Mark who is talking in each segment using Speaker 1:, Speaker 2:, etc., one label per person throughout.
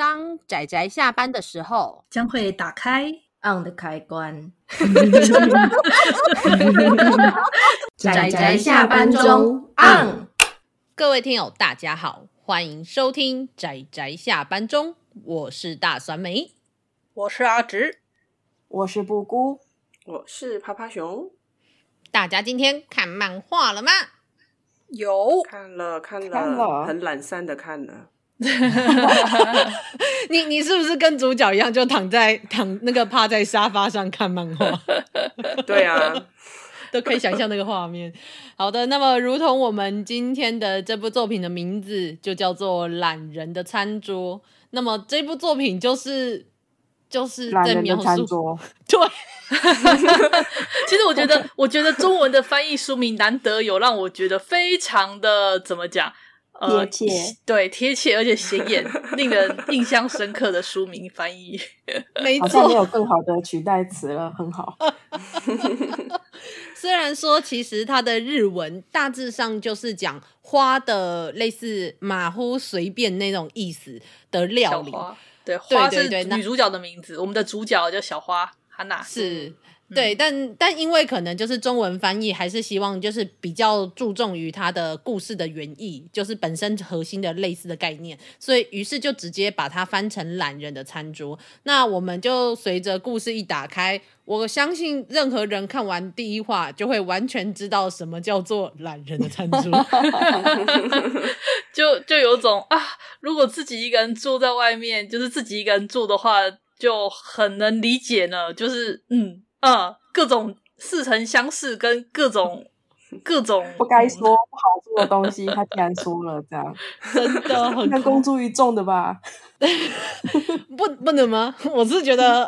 Speaker 1: 当仔仔下班的时候，将会打开
Speaker 2: on 的开关。仔仔下班中 on。
Speaker 1: 各位听友，大家好，欢迎收听《仔仔下班中》，我是大酸梅，
Speaker 3: 我是阿直，我是布姑，
Speaker 1: 我是趴趴熊。大家今天看漫画了吗？
Speaker 4: 有看了看了，很懒散的看了。
Speaker 1: 你你是不是跟主角一样，就躺在躺那个趴在沙发上看漫画？
Speaker 4: 对啊，
Speaker 1: 都可以想象那个画面。好的，那么如同我们今天的这部作品的名字就叫做《懒人的餐桌》，那么这部作品就是就是
Speaker 3: 在描述。
Speaker 2: 对，
Speaker 1: 其实我觉得，我觉
Speaker 3: 得中文的翻译书名难得有让我觉得非常的怎么讲。贴切，对，贴切而且显眼，令人印象深刻的书名翻译，
Speaker 2: 没好像没有更好的取代词了，很好。
Speaker 1: 虽然说，其实它的日文大致上就是讲花的类似马虎随便那种意思的料理。
Speaker 3: 对，花是女主角的名字，我们的主角叫小花，h a n a 是。
Speaker 1: 对，但但因为可能就是中文翻译，还是希望就是比较注重于它的故事的原意，就是本身核心的类似的概念，所以于是就直接把它翻成懒人的餐桌。那我们就随着故事一打开，我相信任何人看完第一话就会完全知道什么叫做懒人的餐桌，
Speaker 3: 就就有种啊，如果自己一个人住在外面，就是自己一个人住的话，就很能理解呢，就是嗯。嗯，各种似曾相识，跟各种
Speaker 2: 各种不该说、不好说的东西，他竟然说了，这样真的，看公诸于众的吧？不不能吗？我是觉得，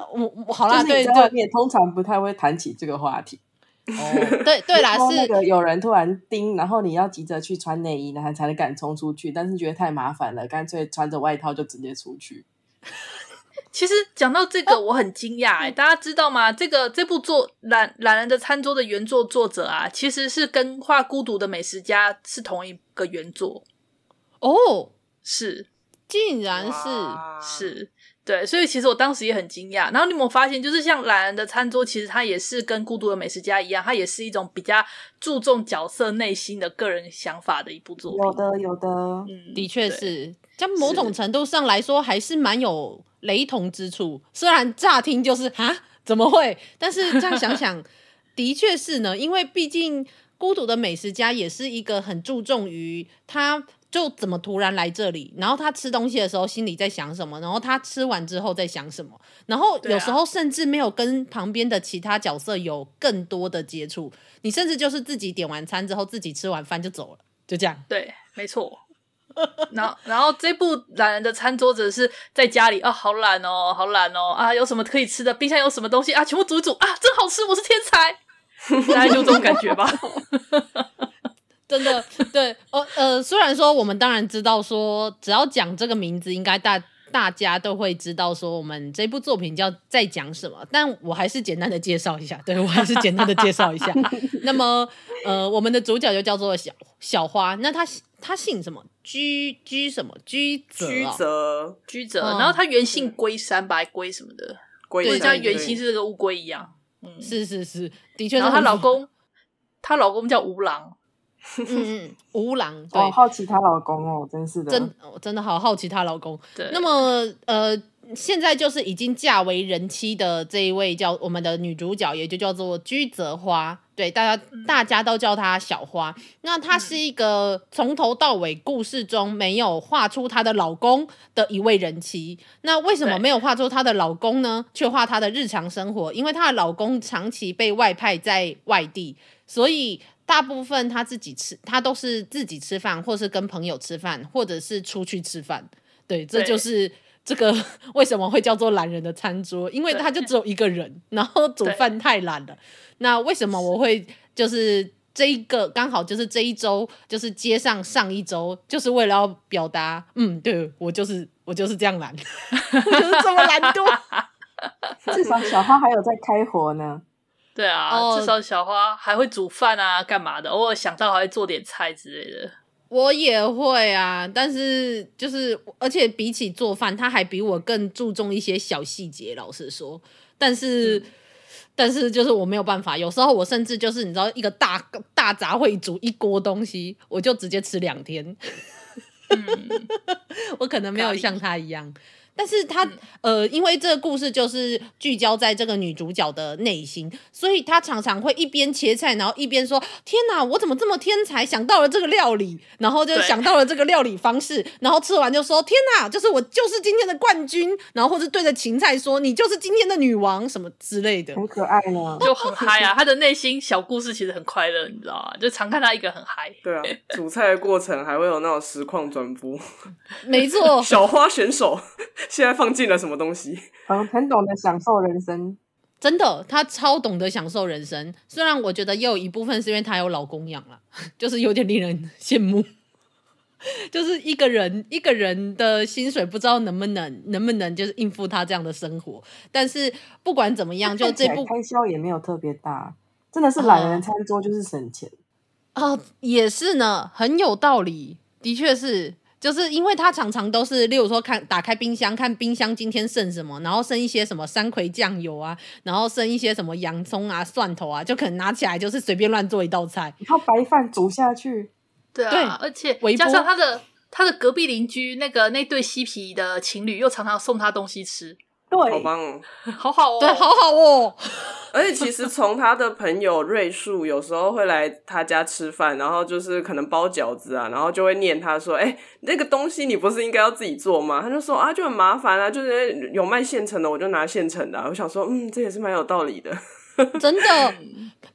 Speaker 1: 我好啦，对对，
Speaker 2: 也通常不太会谈起这个话题。哦，对对啦，是那个有人突然盯，然后你要急着去穿内衣，然后才能敢冲出去，但是觉得太麻烦了，干脆穿着外套就直接出去。其实讲
Speaker 3: 到这个，我很惊讶，大家知道吗？这个这部作《懒懒人的餐桌》的原作作者啊，其实是跟画《孤独的美食家》是同一个原作哦，是，竟然是是。对，所以其实我当时也很惊讶。然后你有没有发现，就是像《懒人的餐桌》，其实它也是跟《孤独的美食家》一样，它也是一种比较注重角色内心的个人想法的一部作品。
Speaker 2: 有的，有的，
Speaker 1: 的确是，在某种程度上来说，还是蛮有雷同之处。虽然乍听就是啊，怎么会？但是这样想想，的确是呢，因为毕竟《孤独的美食家》也是一个很注重于它。就怎么突然来这里？然后他吃东西的时候心里在想什么？然后他吃完之后在想什么？然后有时候甚至没有跟旁边的其他角色有更多的接触，你甚至就是自己点完餐之后自己吃完饭就走了，就这样。对，没错。
Speaker 3: 然后，然后这部懒人的餐桌子是在家里啊，好懒哦，好懒哦啊，有什么可以吃的？冰箱有什么东西啊？全部煮煮啊，真好吃！我是天才，大概就这种感觉吧。
Speaker 1: 真的对，呃呃，虽然说我们当然知道说，只要讲这个名字，应该大大家都会知道说，我们这部作品叫在讲什么。但我还是简单的介绍一下，对我还是简单的介绍一下。那么，呃，我们的主角就叫做小小花，那她她姓什么？居
Speaker 3: 居什么？居居泽居泽。然后她原姓龟山白龟什么的，对，像原型是这个乌龟一样。嗯，是是
Speaker 2: 是，的确。然后她老
Speaker 3: 公，
Speaker 1: 她老公叫吴郎。嗯 嗯，吴郎
Speaker 3: 对好
Speaker 2: 奇她老公哦，真是的，真
Speaker 1: 真的好好奇她老
Speaker 2: 公。对，那
Speaker 1: 么呃，现在就是已经嫁为人妻的这一位叫我们的女主角，也就叫做居泽花，对大家大家都叫她小花。那她是一个从头到尾故事中没有画出她的老公的一位人妻。那为什么没有画出她的老公呢？却画她的日常生活，因为她的老公长期被外派在外地，所以。大部分他自己吃，他都是自己吃饭，或是跟朋友吃饭，或者是出去吃饭。对，这就是 这个为什么会叫做懒人的餐桌，因为他就只有一个人，然后煮饭太懒了。那为什么我会就是这一个刚好就是这一周，就是接上上一周，就是为了要表达，嗯，对我就是我就是这样懒，我就是这么懒
Speaker 3: 惰。至少小花
Speaker 2: 还有在开火呢。
Speaker 3: 对啊，至少小花还会煮饭啊，干嘛的？偶尔想到还会做点菜之类的。
Speaker 2: 我也会啊，
Speaker 1: 但是就是，而且比起做饭，他还比我更注重一些小细节。老实说，但是但是就是我没有办法。有时候我甚至就是你知道，一个大大杂烩煮一锅东西，我就直接吃两天。我可能没有像他一样。但是他呃，因为这个故事就是聚焦在这个女主角的内心，所以她常常会一边切菜，然后一边说：“天哪，我怎么这么天才，想到了这个料理，然后就想到了这个料理方式，然后吃完就说：天哪，就是我就是今天的冠军。”然后或者对着芹菜说：“你就是今天的女王，什么之类的。”很可爱呢，就很嗨
Speaker 3: 啊。她的内心小故事其实很快乐，你知道吗？就常看他一个很嗨。
Speaker 4: 对啊，煮菜的过程还会有那种实况转播，没错，小花选手。现在放进了什么东西？很 很
Speaker 1: 懂得享受人生，真的，他超懂得享受人生。虽然我觉得也有一部分是因为他有老公养了，就是有点令人羡慕。就是一个人一个人的薪水，不知道能不能能不能就是应付他这样的生活。但是不管怎么样，就这部分
Speaker 2: 开销也没有特别大，真的是懒人餐桌就是省钱啊，也
Speaker 1: 是呢，很有道理，的确是。就是因为他常常都是，例如说看打开冰箱看冰箱今天剩什么，然后剩一些什么山葵酱油啊，然后剩一些什么洋葱啊蒜头啊，就可能拿起来就是随便乱做一道菜，然
Speaker 2: 后白饭煮下去。
Speaker 1: 对啊，而且加上他的他的
Speaker 3: 隔壁邻居那个那对嬉皮的情侣又常常送他东西吃。
Speaker 4: 好棒，哦，好
Speaker 3: 好哦，对，好好哦。
Speaker 4: 而且其实从他的朋友瑞树有时候会来他家吃饭，然后就是可能包饺子啊，然后就会念他说：“哎，那个东西你不是应该要自己做吗？”他就说：“啊，就很麻烦啊，就是有卖现成的，我就拿现成的。”我想说，嗯，这也是蛮有道理的。
Speaker 1: 真的，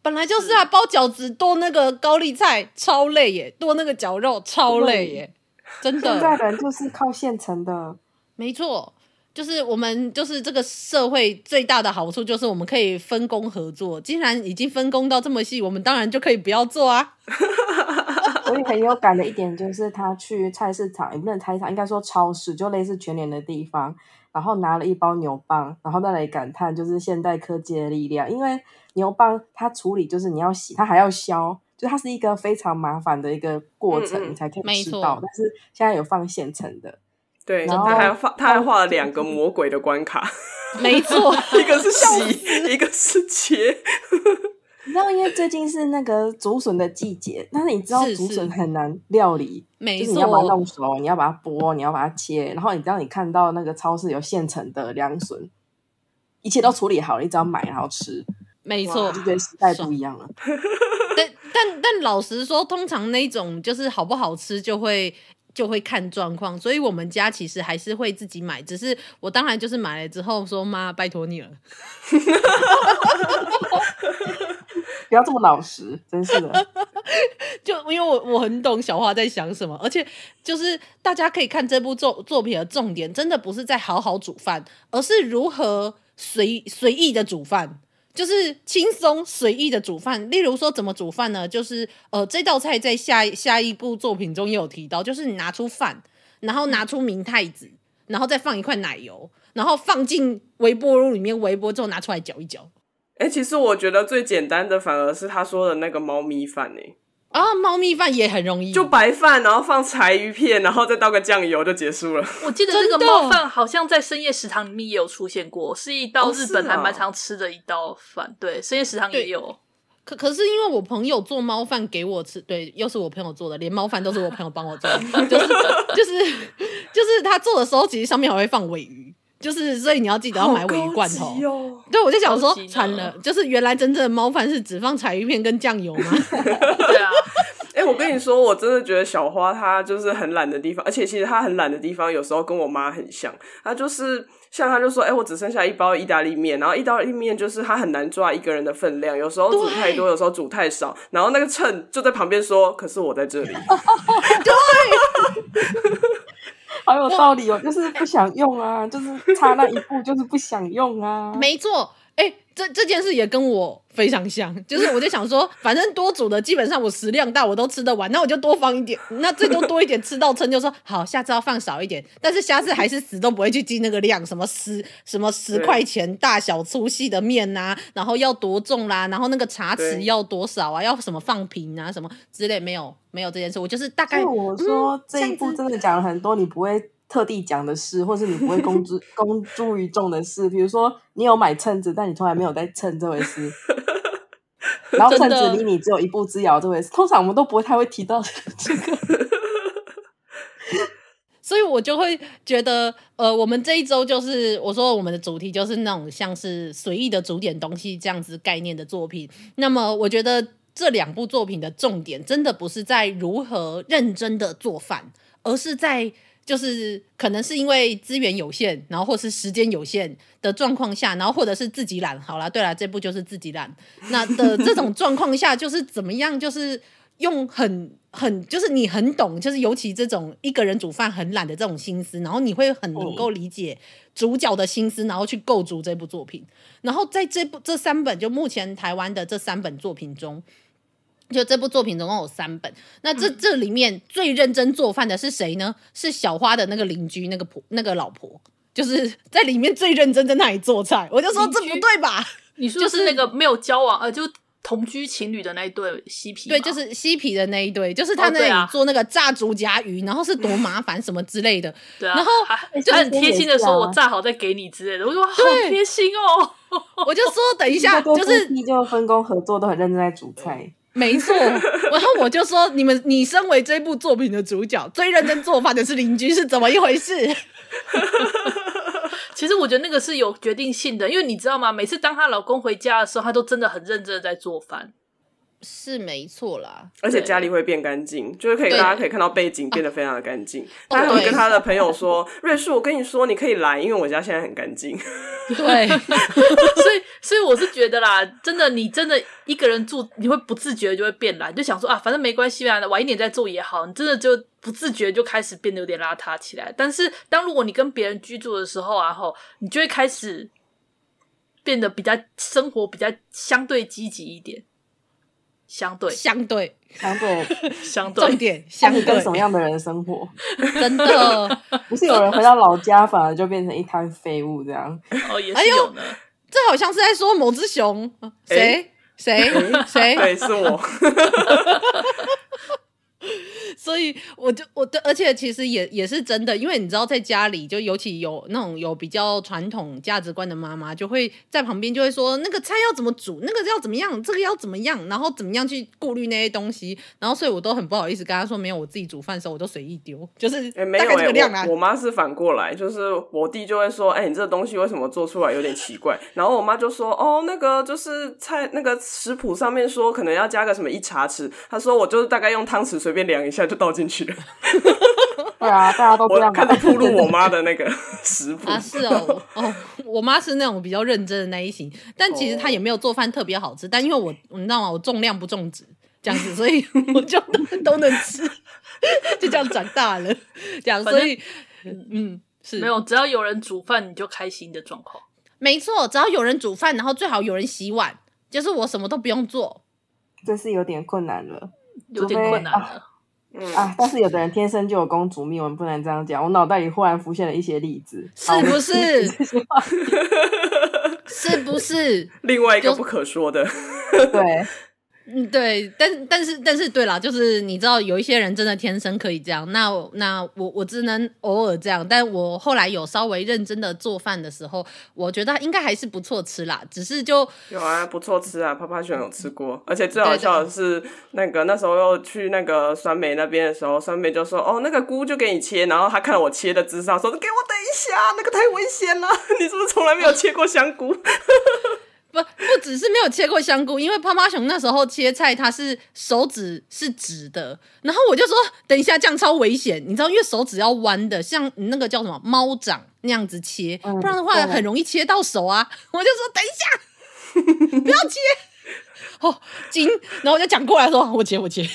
Speaker 1: 本来就是啊，包饺子剁那个高丽菜超累耶，剁那个绞肉超累耶，真的。现在
Speaker 2: 人就是靠现成的，
Speaker 1: 没错。就是我们就是这个社会最大的好处，就是我们可以分工合作。既然已经分工到这么细，我们当
Speaker 2: 然就可以不要做啊。我以很有感的一点就是，他去菜市场也不能菜市场，应该说超市，就类似全年的地方，然后拿了一包牛蒡，然后再来感叹就是现代科技的力量。因为牛蒡它处理就是你要洗，它还要削，就它是一个非常麻烦的一个过程，你才可以吃到。但是现在有
Speaker 4: 放现成的。对，他还画，他还画了两个魔鬼的关卡。没错，一个是洗，一个是切。
Speaker 2: 你知道，因为最近是那个竹笋的季节，但是你知道竹笋很难料理，就是你要把它弄熟，你要把它剥，你要把它切。然后你知道，你看到那个超市有现成的凉笋，一切都处理好了，你只要买然后吃。没错，就跟时代不一样了。
Speaker 1: 但但但老实说，通常那种就是好不好吃就会。就会看状况，所以我们家其实还是会自己买，只是我当然就是买了之后说：“妈，拜托你了，
Speaker 2: 不要这么老实，真是的。
Speaker 1: ”就因为我我很懂小花在想什么，而且就是大家可以看这部作作品的重点，真的不是在好好煮饭，而是如何随随意的煮饭。就是轻松随意的煮饭，例如说怎么煮饭呢？就是呃，这道菜在下下一部作品中也有提到，就是你拿出饭，然后拿出明太子，然后再放一块奶油，然后放进微波炉里面微波之后拿出来搅一搅。
Speaker 4: 哎，其实我觉得最简单的反而是他说的那个猫咪饭哎。啊，猫咪饭也很容易，就白饭，然后放柴鱼片，然后再倒个酱油就结束了。
Speaker 3: 我记得这个猫饭好像在深夜食堂里面也有出现过，是一道日本还蛮常吃的一道饭。对，深夜食堂也有。
Speaker 1: 可可是因为我朋友做猫饭给我吃，对，又是我朋友做的，连猫饭都是我朋友帮我做，就是就是就是他做的时候，其实上面还会放尾鱼。就是，所以你要记得要买尾罐头。对，我就想说，惨了，就是原来真正的猫饭是只放彩鱼片跟酱油吗？对
Speaker 4: 啊。哎，我跟你说，我真的觉得小花她就是很懒的地方，而且其实她很懒的地方，有时候跟我妈很像。她就是，像她就说：“哎，我只剩下一包意大利面，然后意大利面就是她很难抓一个人的分量，有时候煮太多，有时候煮太少，然后那个秤就在旁边说，可是我在这里。” 对。
Speaker 2: 好有道理哦，就是不想用啊，就是差那一步，就是不想用啊。没错。这这件事也跟我非常像，就是我就想说，反正
Speaker 1: 多煮的基本上我食量大，我都吃得完，那我就多放一点，那最多多一点吃到撑，就说好，下次要放少一点，但是下次还是死都不会去记那个量，什么十什么十块钱大小粗细的面呐，然后要多重啦，然后那个茶匙要多少啊，要什么放平啊，什么之类没有没有这件事，我就是大概我说这一步
Speaker 2: 真的讲了很多，你不会。特地讲的事，或是你不会公之 公诸于众的事，比如说你有买秤子，但你从来没有在秤这回事，然后秤子离你只有一步之遥这回事，通常我们都不会太会提到这个，
Speaker 1: 所以我就会觉得，呃，我们这一周就是我说我们的主题就是那种像是随意的煮点东西这样子概念的作品，那么我觉得这两部作品的重点真的不是在如何认真的做饭，而是在。就是可能是因为资源有限，然后或是时间有限的状况下，然后或者是自己懒，好了，对了，这部就是自己懒那的这种状况下，就是怎么样，就是用很 很，就是你很懂，就是尤其这种一个人煮饭很懒的这种心思，然后你会很能够理解主角的心思，然后去构筑这部作品。然后在这部这三本就目前台湾的这三本作品中。就这部作品总共有三本，那这这里面最认真做饭的是谁呢？是小花的那个邻居那个婆那个老婆，就是在里面最认真在那里做菜。我就说这不对
Speaker 3: 吧？你说就是那个没有交往呃，就同居情侣的那一对嬉皮，对，就
Speaker 1: 是嬉皮的那一对，就是他那里做那个炸竹夹鱼，然后是多麻烦
Speaker 2: 什么之类的。对啊，然后就很贴心的说：“我
Speaker 3: 炸好再给你之类的。”我说：“好贴
Speaker 2: 心哦。”我就说：“等一下，就是你就分工合作都很认真在煮菜。”没错，然后
Speaker 1: 我就说，你们，你身为这部作品的主角，最认真做饭的是邻居，是怎么一回事？其实我觉得那个是有决定性
Speaker 3: 的，因为你知道吗？每次当她老公回家的时候，她都真的很认真的在做饭。是
Speaker 1: 没错啦，
Speaker 3: 而且家
Speaker 4: 里会变干净，就是可以大家可以看到背景变得非常的干净。他还能跟他的朋友说：“瑞士，我跟你说，你可以来，因为我家现在很干净。”对，
Speaker 3: 所以所以我是觉得啦，真的你真的一个人住，你会不自觉就会变懒，就想说啊，反正没关系啦，晚一点再做也好。你真的就不自觉就开始变得有点邋遢起来。但是当如果你跟别人居住的时候啊，吼，你就会开始变得比较生活比较相对积极一点。相
Speaker 1: 对，相对，相对，相
Speaker 3: 对，重点，相对，跟什么样
Speaker 2: 的人生活？真的，不是有人回到老家反而就变成一摊废物这样？
Speaker 4: 哦，也有呢。
Speaker 1: 这好像是在说某只熊，谁？谁？谁？对，是我。所以我就我的，而且其实也也是真的，因为你知道，在家里就尤其有那种有比较传统价值观的妈妈，就会在旁边就会说那个菜要怎么煮，那个要怎么样，这个要怎么样，然后怎么样去顾虑那些东西。然后，所以我都很不好意思跟他说没有，我自己煮饭的时候我都随意丢，就是哎没有量我我
Speaker 4: 妈是反过来，就是我弟就会说哎你这个东西为什么做出来有点奇怪，然后我妈就说哦那个就是菜那个食谱上面说可能要加个什么一茶匙，他说我就是大概用汤匙随便量一下就。倒进去。对啊，大家都样。看到附录我妈的那个 食谱啊，是
Speaker 1: 哦，哦，我妈是那种比较认真的那一型，但其实她也没有做饭特别好吃。但因为我你知道吗？我重量不重质这样子，所以我就都能吃，就这样长大了。这样，所以嗯，
Speaker 3: 是没有，只要有人煮饭你就开心的状况。
Speaker 1: 没错，只要有人煮饭，然后最好有人洗碗，就是我什么都不用做。
Speaker 2: 这是有点困难了，有点困难了。啊！但是有的人天生就有公主命，我们不能这样讲。我脑袋里忽然浮现了一些例子，是不是，
Speaker 4: 是不是 另外一个不可说的？对。嗯，
Speaker 2: 对，
Speaker 1: 但是但是但是，对啦，就是你知道，有一些人真的天生可以这样，那那我我只能偶尔这样，但我后来有稍微认真的做饭的时候，我觉得应该还是不错吃啦，只是就
Speaker 4: 有啊，不错吃啊，啪啪熊有吃过，而且最好笑的是，那个那时候又去那个酸梅那边的时候，酸梅就说：“哦，那个菇就给你切，然后他看到我切的姿势，说：给我等一下，那个太危险了，你是不是从来没有切过香菇？”
Speaker 1: 不，不只是没有切过香菇，因为胖胖熊那时候切菜，他是手指是直的，然后我就说，等一下样超危险，你知道，因为手指要弯的，像那个叫什么猫掌那样子切，不然的话很容易切到手啊。我就说，
Speaker 2: 等一下，不要切。哦，金，然后我就讲过来，说：“我切，我切。”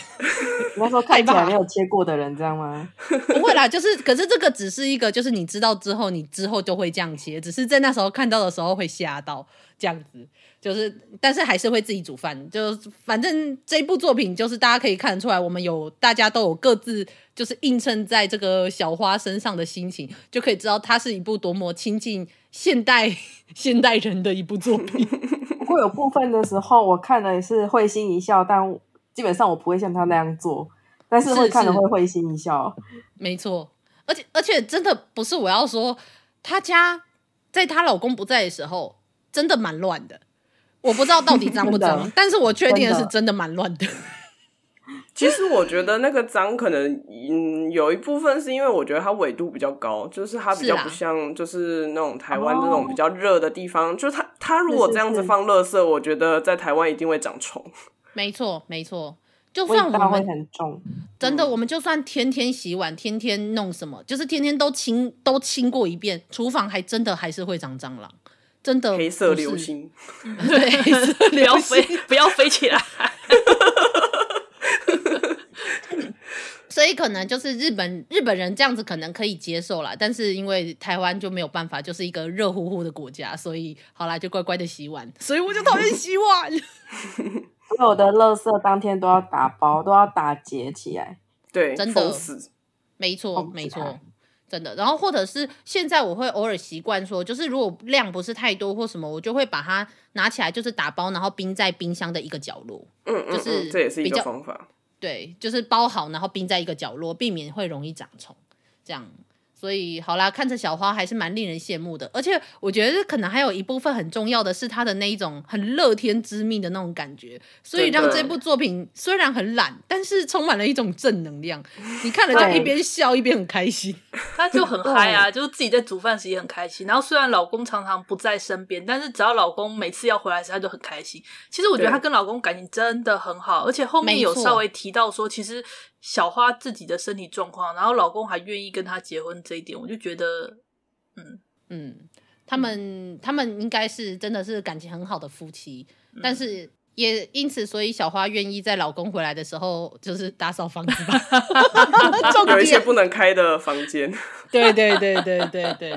Speaker 2: 我要 候看起来没有切过的人，这样吗？
Speaker 1: 不会啦，就是，可是这个只是一个，就是你知道之后，你之后就会这样切，只是在那时候看到的时候会吓到，这样子。就是，但是还是会自己煮饭。就反正这部作品，就是大家可以看得出来，我们有大家都有各自，就是映衬在这个小花身上的心情，就可以知道它是一部多么亲近现代 现代人的一部作品。
Speaker 2: 不过有部分的时候，我看了也是会心一笑，但基本上我不会像他那样做。但是会看的会会心一笑，没错。
Speaker 1: 而且而且，真的不是我要说，她家在她老公不在的时候，真的蛮乱的。我不知道到底脏不脏，但是我确定的是真的蛮乱的。
Speaker 4: 其实我觉得那个脏，可能嗯有一部分是因为我觉得它纬度比较高，就是它比较不像就是那种台湾这种比较热的地方，就它它如果这样子放垃圾，我觉得在台湾一定会长虫。
Speaker 1: 没错，没错，就算我们会很重，真的，我们就算天天洗碗，天天弄什么，就是天天都清都清过一遍，厨房还真的还是会长蟑螂，真的黑
Speaker 4: 色流星，对，不要飞，不要飞起来。
Speaker 1: 所以可能就是日本日本人这样子可能可以接受了，但是因为台湾就没有办法，就是一个热乎乎的国家，所以好啦，就乖乖的洗碗。所以我就讨厌洗碗。
Speaker 2: 所有的垃圾当天都要打包，都要打结起来。对，真的，
Speaker 1: 没错，没错，真的。然后或者是现在我会偶尔习惯说，就是如果量不是太多或什么，我就会把它拿起来，就是打包，然后冰在冰箱的一个角落。
Speaker 4: 嗯嗯，这也是一个方法。
Speaker 1: 对，就是包好，然后冰在一个角落，避免会容易长虫，这样。所以好啦，看着小花还是蛮令人羡慕的。而且我觉得可能还有一部分很重要的是她的那一种很乐天知命的那种感觉，所以让这部作品虽然很懒，但是充满了一种正能量。你看了就一边笑一边很开心，她就很嗨啊，
Speaker 3: 就是自己在煮饭时也很开心。然后虽然老公常常不在身边，但是只要老公每次要回来时，她就很开心。其实我觉得她跟老公感情真的很好，而且后面有稍微提到说，其实。小花自己的身体状况，然后老公还愿意跟她结婚这一点，我就觉得，嗯嗯，
Speaker 1: 他们他们应该是真的是感情很好的夫妻，但是也因此，所以小花愿意在老公回来的时候就是打扫房吧，
Speaker 4: 有一些不能开的房间，对对对对对对，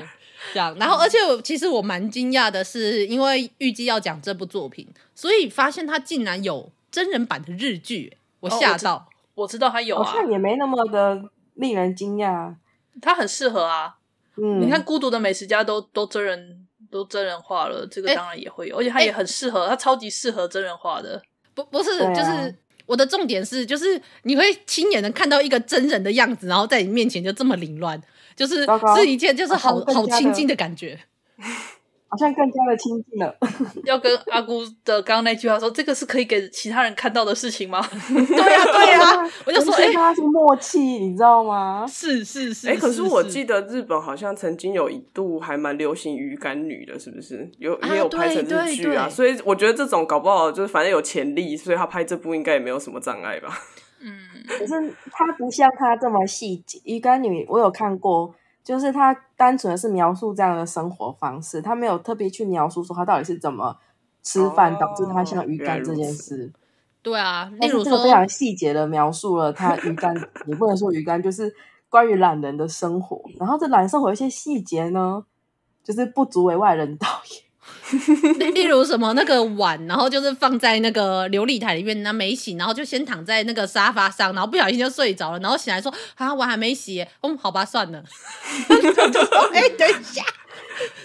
Speaker 1: 这样。然后，而且我其实我蛮惊讶的，是因为预计要讲这部作品，所以发现它竟然有真人版的日剧，
Speaker 3: 我吓到。
Speaker 2: 我知道他有啊，好像也没那么的令人惊讶。他很
Speaker 3: 适合啊，嗯，你看《孤独的美食家》都都真人，都真人化了，这个当然也会有，而且他也很适合，他超级适合真人化的。
Speaker 1: 不不是，就是我的重点是，就是你会亲眼能看到一个真人的样子，然后在你面前就这么凌乱，就
Speaker 3: 是是一件就是好好亲近的
Speaker 2: 感觉。好像更加的亲近了。
Speaker 3: 要跟阿姑的刚刚那句话说，这个是可以给其他人看到的事情吗？对
Speaker 4: 呀对
Speaker 2: 呀，我就说哎，他是默契，你知道吗？是是是，哎，可是我记
Speaker 4: 得日本好像曾经有一度还蛮流行鱼竿女的，是不是？有也有拍成日剧啊，所以我觉得这种搞不好就是反正有潜力，所以他拍这部应该也没有什么障碍吧。嗯，
Speaker 2: 可是他不像他这么细节。鱼竿女我有看过。就是他单纯的是描述这样的生活方式，他没有特别去描述说他到底是怎么吃饭导致他像鱼干这件事。
Speaker 1: 对啊，
Speaker 3: 例如这个
Speaker 2: 非常细节的描述了他鱼干，也不能说鱼干就是关于懒人的生活。然后这懒生活有些细节呢，就是不足为外人道也。
Speaker 1: 例如什么那个碗，然后就是放在那个琉璃台里面，那没洗，然后就先躺在那个沙发上，然后不小心就睡着了，然后醒来说：“啊，碗还没洗。”嗯，好吧，算了。哎，等一下，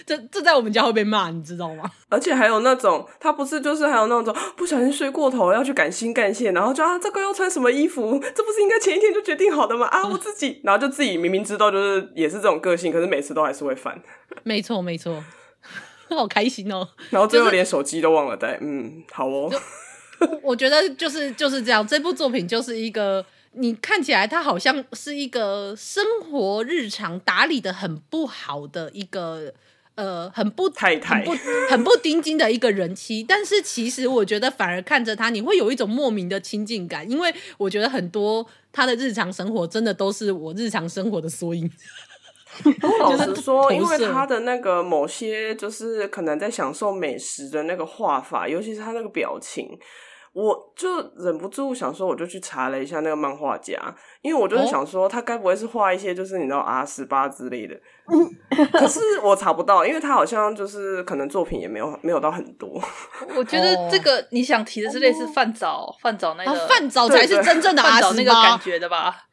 Speaker 4: 这这在我们家会被骂，你知道吗？而且还有那种，他不是就是还有那种不小心睡过头要去赶新干线，然后就啊，这个要穿什么衣服？这不是应该前一天就决定好的吗？啊，我自己，然后就自己明明知道就是也是这种个性，可是每次都还是会犯。
Speaker 1: 没错，没错。好开心哦！然后最后连
Speaker 4: 手机都忘了带，嗯，好哦。
Speaker 1: 我觉得就是就是这样，这部作品就是一个，你看起来他好像是一个生活日常打理的很不好的一个，呃，很不太太不很不丁钉的一个人妻，但是其实我觉得反而看着他，你会有一种莫名的亲近感，因为我觉得很多他的日常生活真的都是我日常生活的缩影。
Speaker 4: 老实说，因为他的那个某些就是可能在享受美食的那个画法，尤其是他那个表情，我就忍不住想说，我就去查了一下那个漫画家，因为我就是想说他该不会是画一些就是你知道阿十八之类的，可是我查不到，因为他好像就是可能作品也没有没有到很多。
Speaker 3: 我觉得这个你想提的是类似饭藻，饭藻那个饭沼才是真正的阿十那个感
Speaker 4: 觉的吧。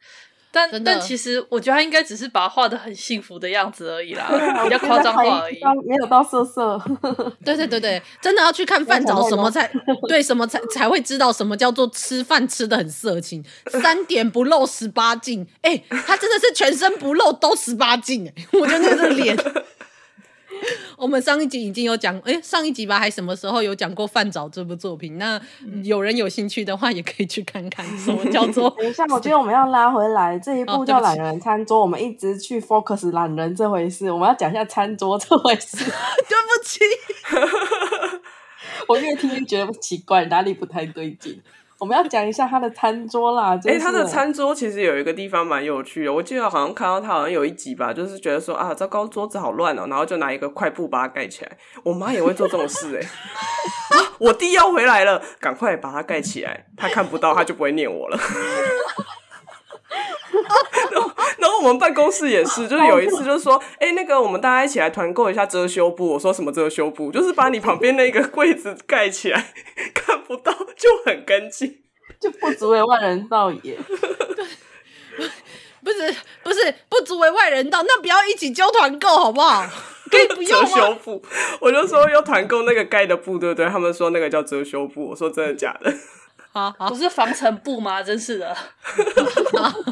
Speaker 2: 但
Speaker 3: 但其实，我觉得他应该只是把画的很幸福的样子而已啦，比较夸张化而已，
Speaker 2: 没有到色色。对对
Speaker 1: 对对，真的要去看饭找什么才 对，什么才才会知道什么叫做吃饭吃的很色情，三点不露十八禁。哎，他真的是全身不露都十八禁，哎，我觉得个脸。我们上一集已经有讲，哎，上一集吧，还什么时候有讲过《饭沼》这部作品？那有人有兴趣的话，也可以去看看。什么叫做？
Speaker 2: 等一下，我觉得我们要拉回来，这一部叫《懒人餐桌》，我们一直去 focus 懒人这回事，我们要讲一下餐桌这回事。对不起，我越听越觉得奇怪，哪里不太对劲？我们要讲一下他的餐桌啦。哎，他的餐
Speaker 4: 桌其实有一个地方蛮有趣的，我记得好像看到他好像有一集吧，就是觉得说啊，糟糕，桌子好乱哦，然后就拿一个块布把它盖起来。我妈也会做这种事哎，啊，我弟要回来了，赶快把它盖起来，他看不到他就不会念我了。我们办公室也是，就是有一次，就是说，哎，那个，我们大家一起来团购一下遮羞布。我说什么遮羞布，就是把你旁边那个柜子盖起来，看不到，就很干净，就不足为外人道也。
Speaker 1: 不是不是不足为外人道，那不要一起交团购好不好？可以不用遮羞
Speaker 4: 布。我就说要团购那个盖的布，对对，他们说那个叫遮羞布。我说真的假的？
Speaker 1: 啊，不是防尘布吗？真是的。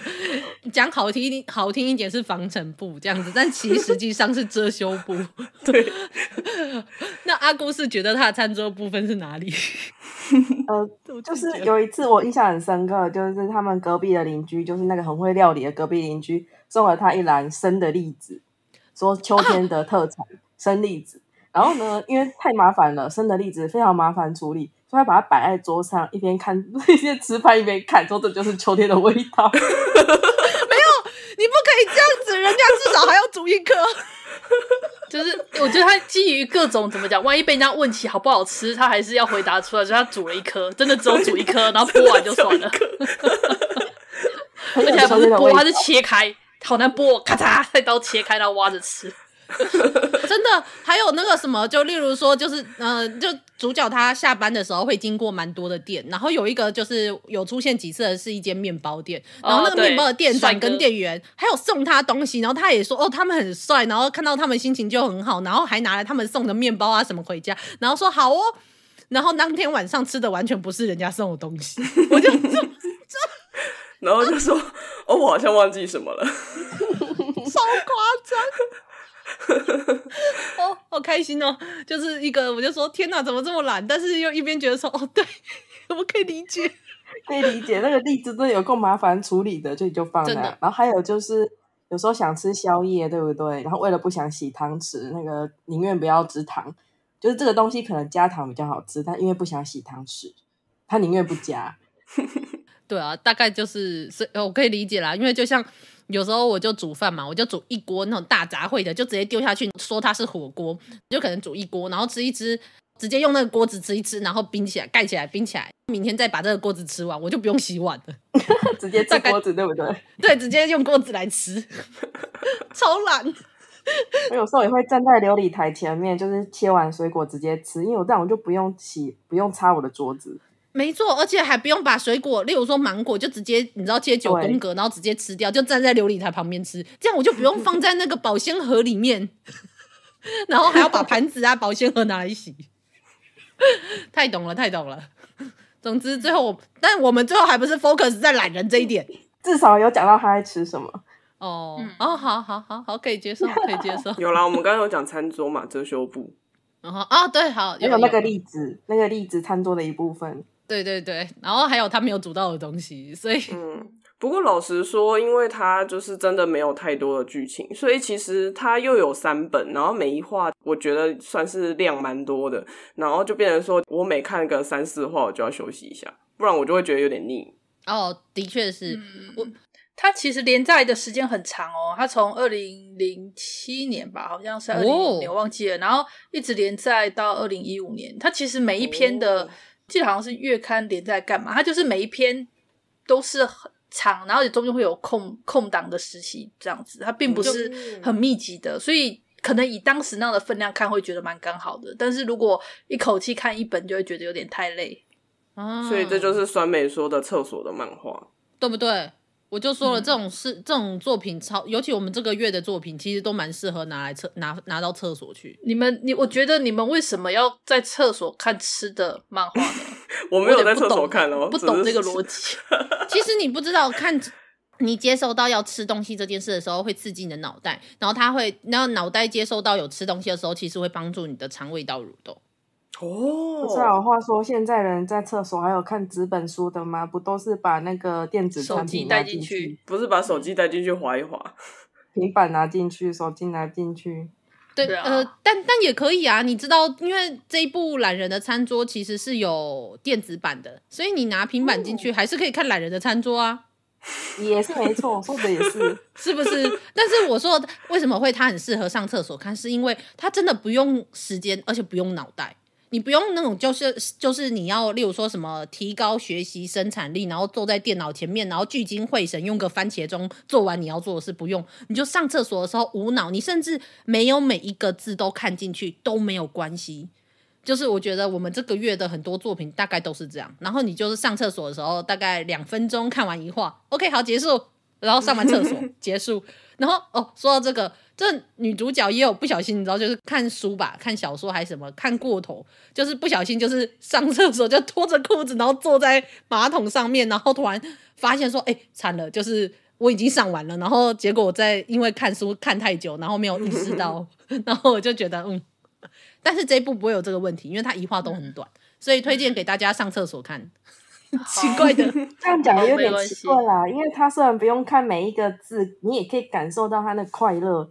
Speaker 1: 讲好听一点，好听一点是防尘布这样子，但其实际上是遮羞布。对，那阿姑是觉得他的餐桌部分是哪里？
Speaker 2: 呃，就是有一次我印象很深刻，就是他们隔壁的邻居，就是那个很会料理的隔壁邻居，送了他一篮生的栗子，说秋天的特产生栗子。然后呢，因为太麻烦了，生的栗子非常麻烦处理。说要把它摆在桌上，一边看 一边吃饭，一边看，说这就是秋天的味道。没有，你不可以
Speaker 3: 这样子，人家至少还要煮一颗。就是我觉得他基于各种怎么讲，万一被人家问起好不好吃，他还是要回答出来，就他煮了一颗，真的只有煮一颗，然后剥完就算了。而且不是剥，他是切开，好难剥，咔嚓菜刀切开，然后挖着吃。
Speaker 1: 真的，还有那个什么，就例如说，就是，嗯，就主角他下班的时候会经过蛮多的店，然后有一个就是有出现几次的是一间面包店，然后那个面包的店长跟店员还有送他东西，然后他也说哦他们很帅，然后看到他们心情就很好，然后还拿了他们送的面包啊什么回家，然后说好哦，然后当天晚上吃的完全不是人家送的东西，我就这这。
Speaker 4: 然后就说哦我好像忘记什么了，
Speaker 1: 超夸张。哦，好开心哦！就是一个，我就说天哪，怎么这么懒？但是又一边觉得说，哦对，我可以理解，
Speaker 2: 可以理解。那个荔枝真的有够麻烦处理的，就就放了。然后还有就是，有时候想吃宵夜，对不对？然后为了不想洗汤匙，那个宁愿不要吃糖，就是这个东西可能加糖比较好吃，但因为不想洗汤匙，他宁愿不加。
Speaker 1: 对啊，大概就是所以我可以理解啦，因为就像。有时候我就煮饭嘛，我就煮一锅那种大杂烩的，就直接丢下去说它是火锅。就可能煮一锅，然后吃一吃，直接用那个锅子吃一吃，然后冰起来盖起来冰起来，明天再把这个锅子
Speaker 2: 吃完，我就不用洗碗了，直接吃锅子，对不对？
Speaker 1: 对，直接用锅子来吃，
Speaker 2: 超懒。我有时候也会站在琉璃台前面，就是切完水果直接吃，因为我这样我就不用洗，不用擦我的桌子。
Speaker 1: 没错，而且还不用把水果，例如说芒果，就直接你知道切九宫格，然后直接吃掉，就站在琉璃台旁边吃，这样我就不用放在那个保鲜盒里面，然后还要把盘子啊保鲜盒拿来洗，太懂了，太懂了。总之最后我，但
Speaker 2: 我们最后还不是 focus 在懒人这一点，至少有讲到他在吃什么。哦，
Speaker 1: 哦，好好好好，可以接受，可以接受。
Speaker 4: 有啦，我们刚刚有讲餐桌嘛，遮羞布，
Speaker 1: 然后啊对，好，有那个
Speaker 4: 例子，那个例子餐桌的一部分。
Speaker 1: 对对对，然后还有他没有读到的东西，所以嗯，
Speaker 4: 不过老实说，因为他就是真的没有太多的剧情，所以其实他又有三本，然后每一话我觉得算是量蛮多的，然后就变成说我每看个三四话我就要休息一下，不然我就会觉得有点腻。
Speaker 3: 哦，的确是我，他其实连载的时间很长哦，他从二零零七年吧，好像是二零零，年忘记了，然后一直连载到二零一五年，他其实每一篇的。记得好像是月刊连载干嘛？它就是每一篇都是很长，然后也中间会有空空档的时期这样子，它并不是很密集的，所以可能以当时那样的分量看会觉得蛮刚好的。但是如果一口气看一本，就会觉得有点太累。嗯，所以这
Speaker 4: 就是酸美说的厕所的漫画，
Speaker 3: 对不对？
Speaker 1: 我就说了，这种事、这种作品，超尤其我们这个月的作品，其实都蛮适合拿来厕拿拿到厕所去。你们，你，我觉得你们为什么要在厕所看吃的漫画呢？
Speaker 4: 我没有在厕所看哦，不懂这个逻辑。
Speaker 1: 其实你不知道，看你接收到要吃东西这件事的时候，会刺激你的脑袋，然后它会，然脑袋接收到有吃东西的时候，其实会帮助你的肠胃道
Speaker 4: 蠕动。
Speaker 2: 哦，不知道。话说，现在人在厕所还有看纸本书的吗？不都是把那个电子产品带进
Speaker 4: 去？不是把手机带进去划一划，
Speaker 2: 平板拿进去，手机拿进去。
Speaker 1: 对，呃，但但也可以啊。你知道，因为这一部《懒人的餐桌》其实是有电子版的，所以你拿平板进去还是可以看《懒人的餐桌》啊。
Speaker 2: 也是没错，说的也是，
Speaker 1: 是不是？但是我说为什么会它很适合上厕所看，是因为它真的不用时间，而且不用脑袋。你不用那种，就是就是你要，例如说什么提高学习生产力，然后坐在电脑前面，然后聚精会神，用个番茄钟做完你要做的事，不用，你就上厕所的时候无脑，你甚至没有每一个字都看进去都没有关系。就是我觉得我们这个月的很多作品大概都是这样，然后你就是上厕所的时候大概两分钟看完一画，OK，好结束，然后上完厕所 结束。然后哦，说到这个，这女主角也有不小心，你知道，就是看书吧，看小说还是什么，看过头，就是不小心，就是上厕所就脱着裤子，然后坐在马桶上面，然后突然发现说，哎，惨了，就是我已经上完了，然后结果我在因为看书看太久，然后没有意识到，然后我就觉得嗯，但是这部不会有这个问题，因为它一话都很短，所以推荐给大家上厕所看。
Speaker 2: 奇怪的，这样讲也有点奇怪啦。因为他虽然不用看每一个字，你也可以感受到他的快乐，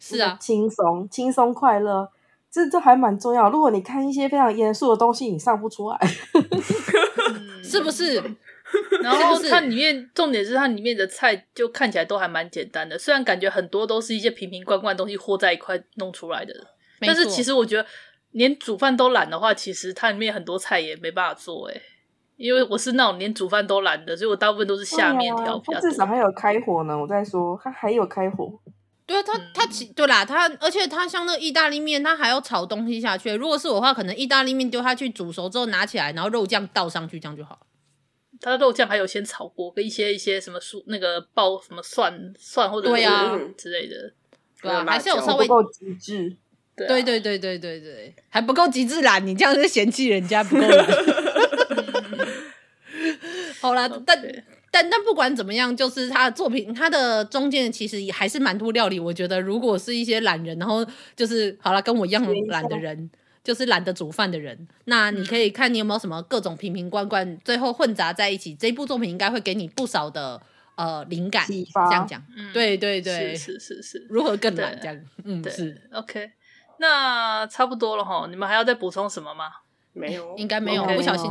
Speaker 2: 是啊，轻松轻松快乐，这这还蛮重要。如果你看一些非常严肃的东西，你上不出来，
Speaker 3: 是不是？然后它里面重点是它里面的菜就看起来都还蛮简单的，虽然感觉很多都是一些瓶瓶罐罐东西和在一块弄出来的，但是其实我觉得连煮饭都懒的话，其实它里面很多菜也没办法做，哎。因为我是那种连煮饭都懒的，所以我大部分都是下面条。他至
Speaker 2: 少还有开火呢，我在说它还有开火。
Speaker 1: 对啊，它它其对啦，它而且它像那意大利面，它还要炒东西下去。如果是我的话，可能意大利面丢下去煮熟之后拿起来，然后肉酱倒上去，这样就好
Speaker 3: 它的肉酱还有先炒锅跟一些一些什么蔬那个爆什么蒜蒜或者对啊之类的，对啊，还是有稍微不够
Speaker 1: 极致。对对对对对对，还不够极致啦！你这样是嫌弃人家不够。好啦，但但但不管怎么样，就是他的作品，他的中间其实也还是蛮多料理。我觉得，如果是一些懒人，然后就是好了，跟我一样懒的人，就是懒得煮饭的人，那你可以看你有没有什么各种瓶瓶罐罐，最后混杂在一起。这一部作品应该会给你不少的呃灵感，这样讲，对对对，是
Speaker 3: 是是，如何更懒这样，嗯，是 OK。那差不多了哈，你们还要再补充什么吗？没有，应该没有，不小心。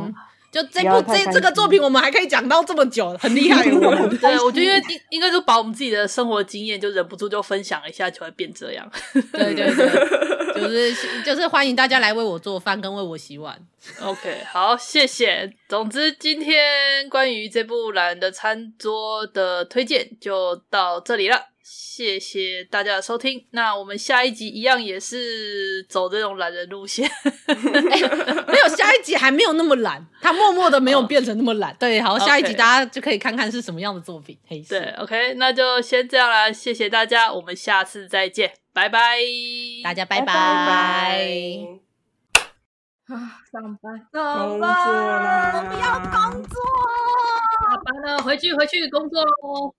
Speaker 1: 就这部这这个作品，我们还可以讲到这么久，很厉害。对，我觉得因为
Speaker 3: 应该就把我们自己的生活经验，就忍不住就分享一下，就会变这样。对对
Speaker 1: 对，就是就是欢迎大家来为我做饭，跟为我洗碗。OK，好，
Speaker 3: 谢谢。总之，今天关于这部懒人的餐桌的推荐就到这里了。谢谢大家的收听，那我们下一集一样也是走这种懒人路线，
Speaker 1: 没有下一集还没有那么懒，他默默的没有变成那么懒。对，好，下一集大家就可以看看是什么样的作品。黑色。
Speaker 3: 对，OK，那就先这样啦，谢谢大家，我们下次再见，拜拜，大家拜拜。
Speaker 2: 啊，上班，工作我不要工作，
Speaker 3: 下班了，回去回去工作喽。